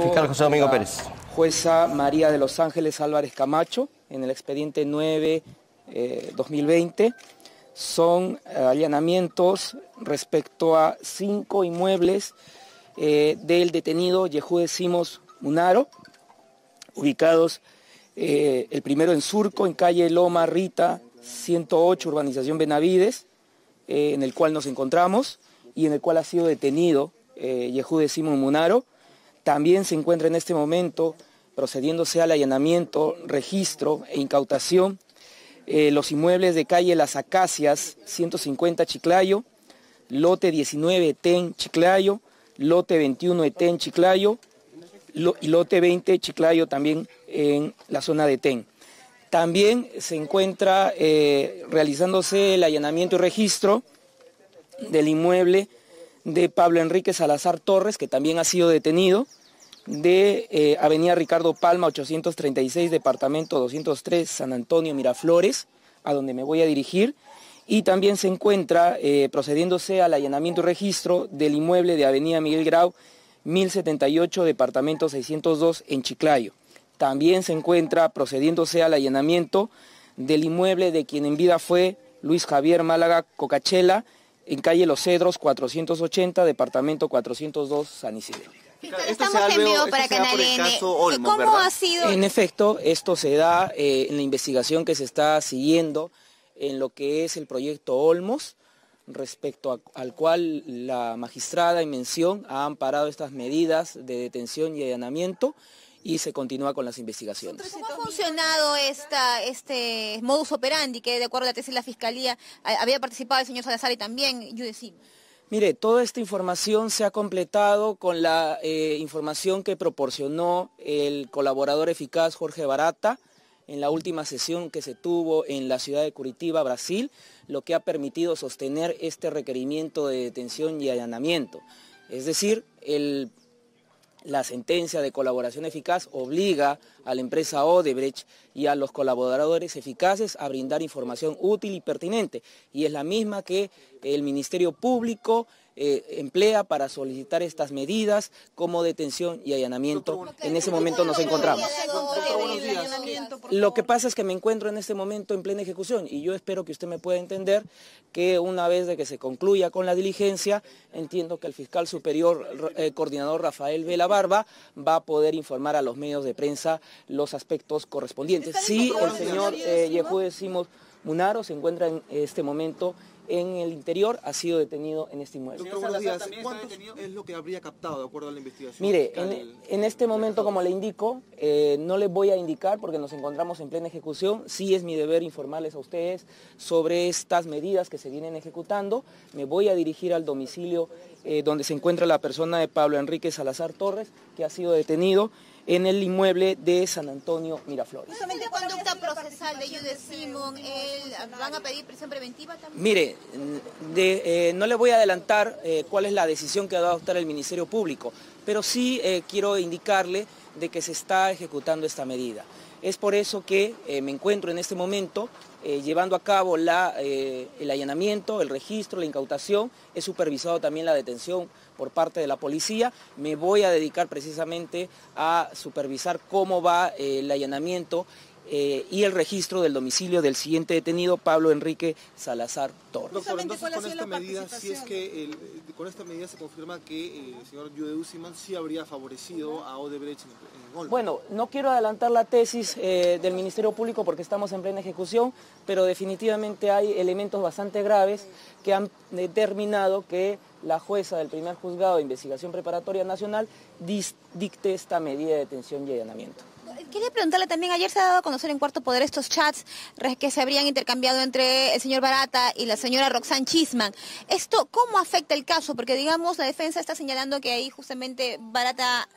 fiscal José Domingo Pérez. Jueza María de Los Ángeles Álvarez Camacho, en el expediente 9-2020, eh, son eh, allanamientos respecto a cinco inmuebles eh, del detenido Yehude Simos Munaro, ubicados el primero en Surco, en calle Loma Rita, 108, urbanización Benavides, en el cual nos encontramos y en el cual ha sido detenido Yehude Simos Munaro también se encuentra en este momento procediéndose al allanamiento, registro e incautación eh, los inmuebles de calle Las Acacias, 150 Chiclayo, lote 19 Ten Chiclayo, lote 21 Ten Chiclayo y lote 20 Chiclayo también en la zona de Ten. También se encuentra eh, realizándose el allanamiento y registro del inmueble de Pablo Enrique Salazar Torres, que también ha sido detenido, de eh, Avenida Ricardo Palma 836, departamento 203, San Antonio Miraflores, a donde me voy a dirigir. Y también se encuentra eh, procediéndose al allanamiento y registro del inmueble de Avenida Miguel Grau 1078, departamento 602, en Chiclayo. También se encuentra procediéndose al allanamiento del inmueble de quien en vida fue Luis Javier Málaga Cocachela, en calle Los Cedros 480, departamento 402, San Isidro. Estamos en medio para Canal N. ¿Cómo ha sido? En efecto, esto se da eh, en la investigación que se está siguiendo en lo que es el proyecto Olmos, respecto al cual la magistrada en mención ha amparado estas medidas de detención y allanamiento y se continúa con las investigaciones. ¿Cómo ha funcionado este modus operandi que, de acuerdo a la tesis de la Fiscalía, había participado el señor Salazar y también Yudecim? Mire, toda esta información se ha completado con la eh, información que proporcionó el colaborador eficaz Jorge Barata en la última sesión que se tuvo en la ciudad de Curitiba, Brasil, lo que ha permitido sostener este requerimiento de detención y allanamiento. Es decir, el la sentencia de colaboración eficaz obliga a la empresa Odebrecht y a los colaboradores eficaces a brindar información útil y pertinente y es la misma que el Ministerio Público eh, emplea para solicitar estas medidas como detención y allanamiento. En ese momento nos encontramos. Lo que pasa es que me encuentro en este momento en plena ejecución y yo espero que usted me pueda entender que una vez de que se concluya con la diligencia, entiendo que el fiscal superior, eh, coordinador Rafael Vela Barba, va a poder informar a los medios de prensa los aspectos correspondientes. Sí, el señor eh, Simo Munaro se encuentra en este momento en el interior ha sido detenido en este inmueble. es lo que habría captado de acuerdo a la investigación? Mire, en, este momento, como le indico, eh, no les voy a indicar porque nos encontramos en plena ejecución. Sí es mi deber informarles a ustedes sobre estas medidas que se vienen ejecutando. Me voy a dirigir al domicilio eh, donde se encuentra la persona de Pablo Enrique Salazar Torres, que ha sido detenido en el inmueble de San Antonio Miraflores. Justamente conducta procesal de Jude ¿van a pedir prisión preventiva también? Mire, eh, no le voy a adelantar eh, cuál es la decisión que va a adoptar el Ministerio Público, pero sí eh, quiero indicarle de que se está ejecutando esta medida. Es por eso que eh, me encuentro en este momento eh, llevando a cabo eh, el allanamiento, el registro, la incautación. He supervisado también la detención por parte de la policía. Me voy a dedicar precisamente a supervisar cómo va el allanamiento eh, y el registro del domicilio del siguiente detenido, Pablo Enrique Salazar Torres. con esta, medida, es que, con esta medida se confirma que el señor Jude Simán sí habría favorecido a Odebrecht en el, golpe. Bueno, no quiero adelantar la tesis eh, del Ministerio Público porque estamos en plena ejecución, pero definitivamente hay elementos bastante graves que han determinado que la jueza del primer juzgado de investigación preparatoria nacional dicte esta medida de detención y allanamiento. Quería preguntarle también, ayer se ha dado a conocer en Cuarto Poder estos chats que se habrían intercambiado entre el señor Barata y la señora Roxanne Chisman. ¿Esto cómo afecta el caso? Porque, digamos, la defensa está señalando que ahí justamente Barata,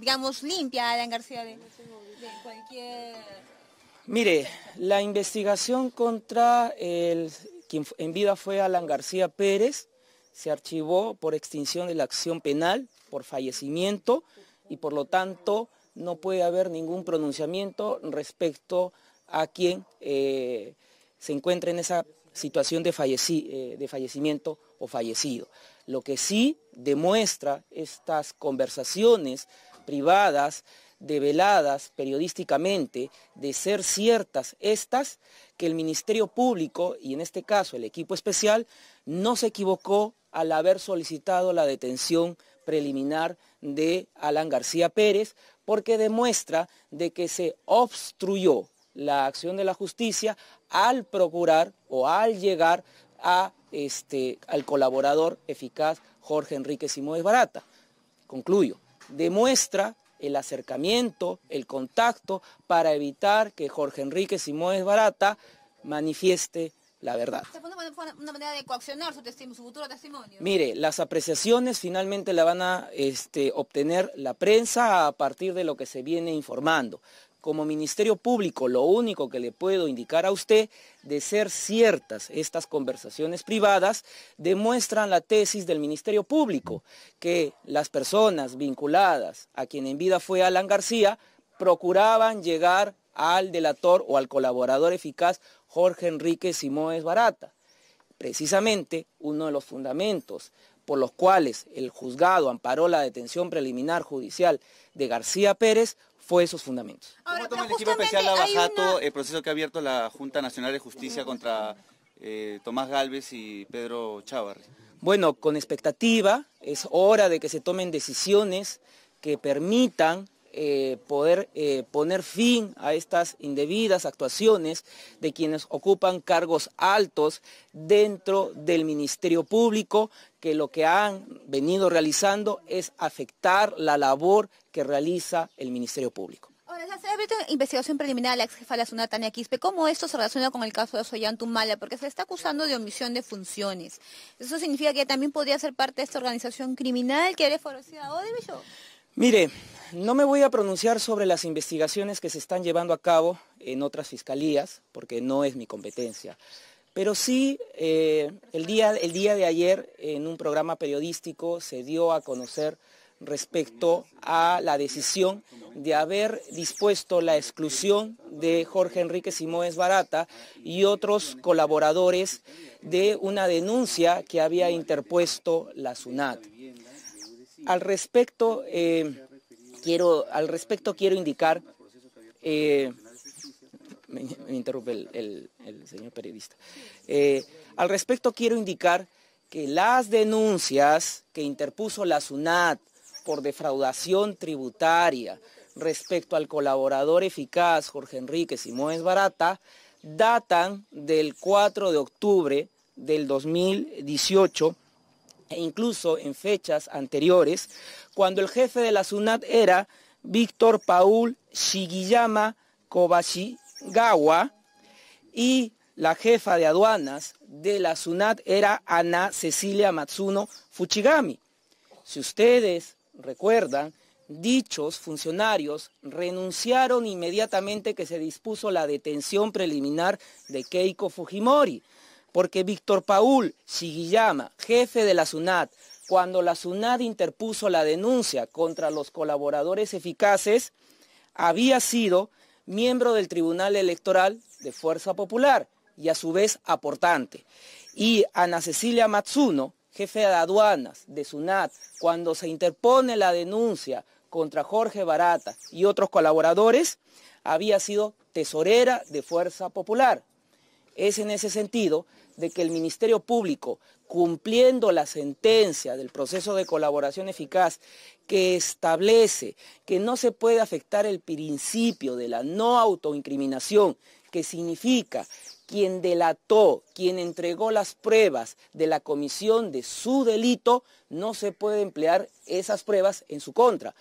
digamos, limpia a Alan García de, cualquier... Mire, la investigación contra el, quien en vida fue Alan García Pérez se archivó por extinción de la acción penal, por fallecimiento y por lo tanto no puede haber ningún pronunciamiento respecto a quien eh, se encuentre en esa situación de, eh, de fallecimiento o fallecido. Lo que sí demuestra estas conversaciones privadas, develadas periodísticamente, de ser ciertas estas, que el Ministerio Público y en este caso el equipo especial no se equivocó al haber solicitado la detención preliminar de Alan García Pérez porque demuestra de que se obstruyó la acción de la justicia al procurar o al llegar a este, al colaborador eficaz Jorge Enrique Simóez Barata. Concluyo, demuestra el acercamiento, el contacto para evitar que Jorge Enrique Simoes Barata manifieste la verdad. una, manera de coaccionar su, futuro testimonio. Mire, las apreciaciones finalmente la van a este, obtener la prensa a partir de lo que se viene informando. Como Ministerio Público, lo único que le puedo indicar a usted de ser ciertas estas conversaciones privadas demuestran la tesis del Ministerio Público, que las personas vinculadas a quien en vida fue Alan García procuraban llegar al delator o al colaborador eficaz Jorge Enrique Simoes Barata. Precisamente uno de los fundamentos por los cuales el juzgado amparó la detención preliminar judicial de García Pérez fue esos fundamentos. ¿Cómo toma el equipo especial Abajato el proceso que ha abierto la Junta Nacional de Justicia contra eh, Tomás Galvez y Pedro Chávarri? Bueno, con expectativa, es hora de que se tomen decisiones que permitan eh, poder eh, poner fin a estas indebidas actuaciones de quienes ocupan cargos altos dentro del Ministerio Público, que lo que han venido realizando es afectar la labor que realiza el Ministerio Público. Ahora, se ha abierto investigación preliminar a la ex jefa de la zona Tania Quispe. ¿Cómo esto se relaciona con el caso de Tumala? Porque se le está acusando de omisión de funciones. ¿Eso significa que también podría ser parte de esta organización criminal que ha favorecido a yo? Mire, no me voy a pronunciar sobre las investigaciones que se están llevando a cabo en otras fiscalías, porque no es mi competencia. Pero sí, eh, el, día, el día de ayer en un programa periodístico se dio a conocer respecto a la decisión de haber dispuesto la exclusión de Jorge Enrique Simoes Barata y otros colaboradores de una denuncia que había interpuesto la SUNAT. Al respecto, eh, quiero, al respecto quiero indicar, eh, me, interrumpe el, señor periodista, eh, al respecto quiero indicar que las denuncias que interpuso la SUNAT por defraudación tributaria respecto al colaborador eficaz Jorge Enrique Simón Barata datan del 4 de octubre del 2018 e incluso en fechas anteriores, cuando el jefe de la SUNAT era Víctor Paul Shigiyama Kobashigawa y la jefa de aduanas de la SUNAT era Ana Cecilia Matsuno Fuchigami. Si ustedes recuerdan, dichos funcionarios renunciaron inmediatamente que se dispuso la detención preliminar de Keiko Fujimori porque Víctor Paul Shigiyama, jefe de la SUNAT, cuando la SUNAT interpuso la denuncia contra los colaboradores eficaces, había sido miembro del Tribunal Electoral de Fuerza Popular y a su vez aportante. Y Ana Cecilia Matsuno, jefe de aduanas de SUNAT, cuando se interpone la denuncia contra Jorge Barata y otros colaboradores, había sido tesorera de Fuerza Popular es en ese sentido de que el Ministerio Público, cumpliendo la sentencia del proceso de colaboración eficaz que establece que no se puede afectar el principio de la no autoincriminación, que significa quien delató, quien entregó las pruebas de la comisión de su delito, no se puede emplear esas pruebas en su contra.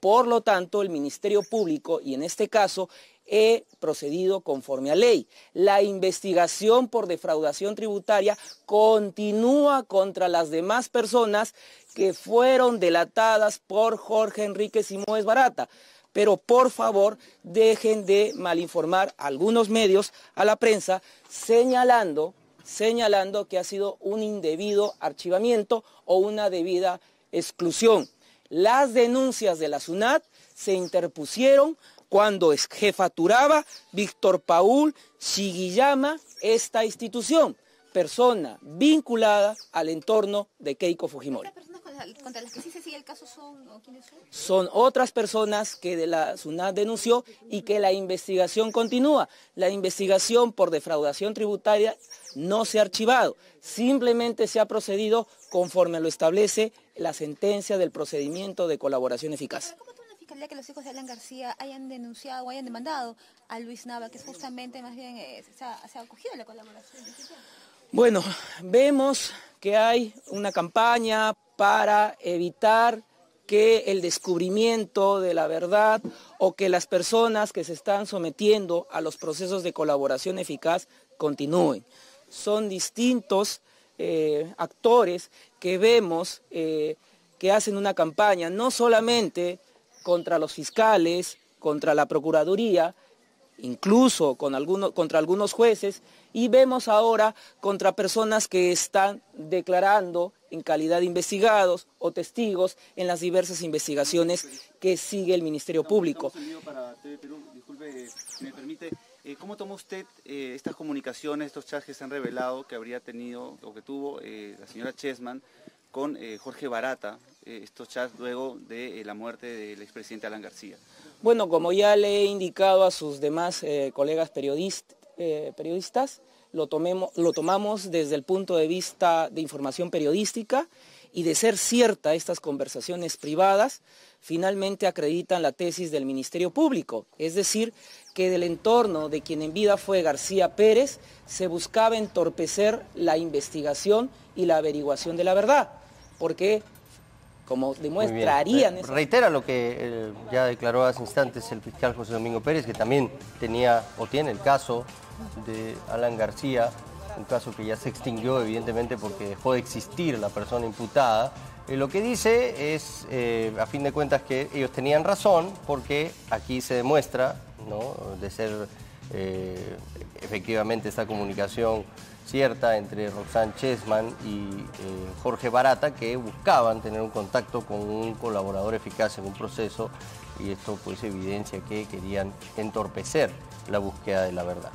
Por lo tanto, el Ministerio Público, y en este caso he procedido conforme a ley. La investigación por defraudación tributaria continúa contra las demás personas que fueron delatadas por Jorge Enrique Simoes Barata. Pero por favor, dejen de malinformar algunos medios, a la prensa, señalando, señalando que ha sido un indebido archivamiento o una debida exclusión. Las denuncias de la SUNAT se interpusieron cuando jefaturaba Víctor Paul Shigiyama esta institución, persona vinculada al entorno de Keiko Fujimori contra las que sí se sigue el caso son, ¿o son? Son otras personas que de la SUNAT denunció y que la investigación continúa. La investigación por defraudación tributaria no se ha archivado, simplemente se ha procedido conforme lo establece la sentencia del procedimiento de colaboración eficaz ¿Cómo fiscalía que los hijos de Alan García hayan denunciado o hayan demandado a Luis Nava, que justamente más bien eh, se, ha, acogido la colaboración? Bueno, vemos que hay una campaña para evitar que el descubrimiento de la verdad o que las personas que se están sometiendo a los procesos de colaboración eficaz continúen. Son distintos eh, actores que vemos eh, que hacen una campaña no solamente contra los fiscales, contra la Procuraduría, incluso con contra algunos jueces, y vemos ahora contra personas que están declarando en calidad de investigados o testigos en las diversas investigaciones que sigue el Ministerio Público. Eh, me permite, eh, ¿cómo tomó usted eh, estas comunicaciones, estos chats que se han revelado que habría tenido o que tuvo la señora Chesman con Jorge Barata, estos chats luego de eh, la muerte del expresidente Alan García. Bueno, como ya le he indicado a sus demás eh, colegas eh, periodistas, lo, tomemos, lo tomamos desde el punto de vista de información periodística y de ser cierta estas conversaciones privadas, finalmente acreditan la tesis del Ministerio Público, es decir, que del entorno de quien en vida fue García Pérez se buscaba entorpecer la investigación y la averiguación de la verdad, porque como demuestrarían... reitera lo que eh, ya declaró hace instantes el fiscal José Domingo Pérez, que también tenía o tiene el caso de Alan García, un caso que ya se extinguió evidentemente porque dejó de existir la persona imputada. Eh, lo que dice es, eh, a fin de cuentas, que ellos tenían razón porque aquí se demuestra, ¿no? de ser eh, efectivamente esta comunicación cierta entre Roxanne Chessman y eh, Jorge Barata que buscaban tener un contacto con un colaborador eficaz en un proceso y esto pues evidencia que querían entorpecer la búsqueda de la verdad.